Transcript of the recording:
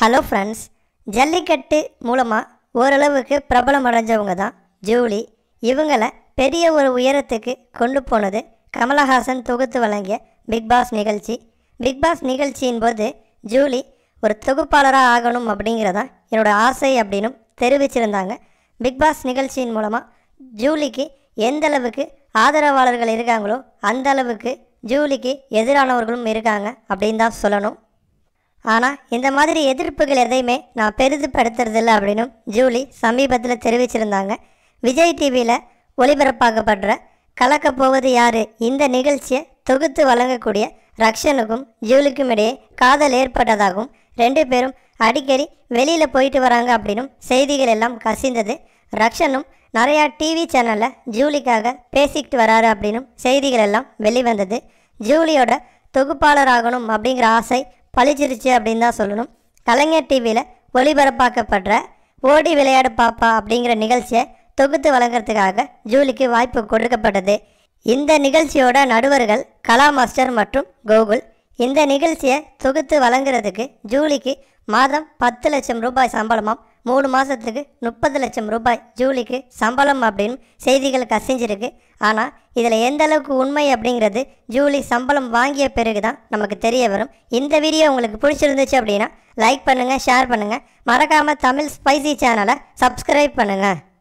hello friends jallikattu மூலமாக ஓரளவுக்கு பிரபலம் அடைஞ்சவங்க தான் ஜூலி இவங்களை பெரிய ஒரு உயரத்துக்கு கொண்டு போனது கமலஹாசன் தொகுத்து வழங்கிய பிக்பாஸ் நிகழ்ச்சி பிக்பாஸ் நிகழ்ச்சியின் போது ஜூலி ஒரு தொகுப்பாளராக ஆகணும் அப்படிங்கிறதான் என்னோடய ஆசை அப்படின்னு தெரிவிச்சிருந்தாங்க பிக்பாஸ் நிகழ்ச்சியின் மூலமாக ஜூலிக்கு எந்த அளவுக்கு ஆதரவாளர்கள் இருக்காங்களோ அந்த அளவுக்கு ஜூலிக்கு எதிரானவர்களும் இருக்காங்க அப்படின்னு தான் சொல்லணும் ஆனால் இந்த மாதிரி எதிர்ப்புகள் எதையுமே நான் பெரிதுபடுத்துறதில்லை அப்படின்னும் ஜூலி சமீபத்தில் தெரிவிச்சிருந்தாங்க விஜய் டிவியில் ஒளிபரப்பாகப்படுற கலக்க போவது யாரு இந்த நிகழ்ச்சியை தொகுத்து வழங்கக்கூடிய ரக்ஷனுக்கும் ஜூலிக்கும் இடையே காதல் ஏற்பட்டதாகவும் ரெண்டு பேரும் அடிக்கடி வெளியில் போயிட்டு வராங்க அப்படின்னும் செய்திகள் எல்லாம் கசிந்தது ரக்ஷனும் நிறையா டிவி சேனலில் ஜூலிக்காக பேசிக்கிட்டு வராரு அப்படின்னும் செய்திகள் எல்லாம் வெளிவந்தது ஜூலியோட தொகுப்பாளராகணும் அப்படிங்கிற ஆசை பழிச்சிருச்சு அப்படின்னு தான் சொல்லணும் கலைஞர் டிவியில் ஒளிபரப்பாக்கப்படுற ஓடி விளையாடு பாப்பா அப்படிங்கிற நிகழ்ச்சியை தொகுத்து வழங்குறதுக்காக ஜூலிக்கு வாய்ப்பு கொடுக்கப்பட்டது இந்த நிகழ்ச்சியோட நடுவர்கள் கலா மாஸ்டர் மற்றும் கோகுல் இந்த நிகழ்ச்சியை தொகுத்து வழங்குறதுக்கு ஜூலிக்கு மாதம் பத்து லட்சம் ரூபாய் சம்பளமாம் மூணு மாதத்துக்கு முப்பது லட்சம் ரூபாய் ஜூலிக்கு சம்பளம் அப்படின்னு செய்திகள் கசிஞ்சிருக்கு ஆனால் இதில் எந்த அளவுக்கு உண்மை அப்படிங்கிறது ஜூலி சம்பளம் வாங்கிய பிறகு தான் நமக்கு தெரிய வரும் இந்த வீடியோ உங்களுக்கு பிடிச்சிருந்துச்சு அப்படின்னா லைக் பண்ணுங்கள் ஷேர் பண்ணுங்கள் மறக்காமல் தமிழ் ஸ்பைசி சேனலை சப்ஸ்கிரைப் பண்ணுங்கள்